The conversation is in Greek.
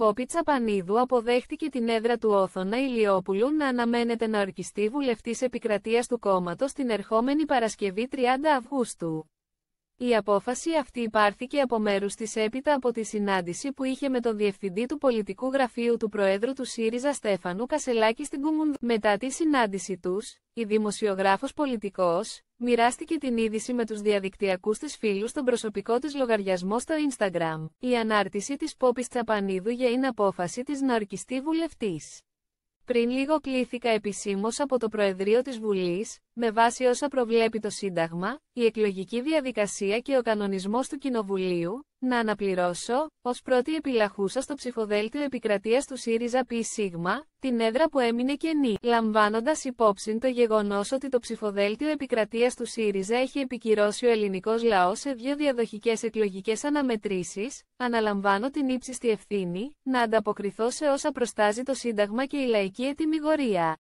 Ποπίτσα Τσαπανίδου αποδέχτηκε την έδρα του Όθωνα Ηλιόπουλου να αναμένεται να ορκιστεί βουλευτής επικρατείας του κόμματος την ερχόμενη Παρασκευή 30 Αυγούστου. Η απόφαση αυτή υπάρθηκε από μέρους της έπειτα από τη συνάντηση που είχε με τον Διευθυντή του Πολιτικού Γραφείου του Προέδρου του ΣΥΡΙΖΑ Στέφανου Κασελάκη στην Κουμουνδ. Μετά τη συνάντηση τους, η δημοσιογράφος πολιτικός, μοιράστηκε την είδηση με τους διαδικτυακούς της φίλους στον προσωπικό της λογαριασμό στο Instagram. Η ανάρτηση της Πόπης Τσαπανίδου για είναι απόφαση της να ορκιστεί βουλευτής. Πριν λίγο κλήθηκα επισήμως από το Προεδρείο της Βουλής, με βάση όσα προβλέπει το Σύνταγμα, η εκλογική διαδικασία και ο κανονισμός του Κοινοβουλίου, να αναπληρώσω, ως πρώτη επιλαχούσα στο ψηφοδέλτιο επικρατείας του ΣΥΡΙΖΑ π. ΣΥΓΜΑ, την έδρα που έμεινε κενή, λαμβάνοντας υπόψη το γεγονός ότι το ψηφοδέλτιο επικρατείας του ΣΥΡΙΖΑ έχει επικυρώσει ο ελληνικός λαός σε δύο διαδοχικές εκλογικές αναμετρήσεις, αναλαμβάνω την ύψιστη ευθύνη, να ανταποκριθώ σε όσα προστάζει το Σύνταγμα και η λαϊκή ετοιμιγορία.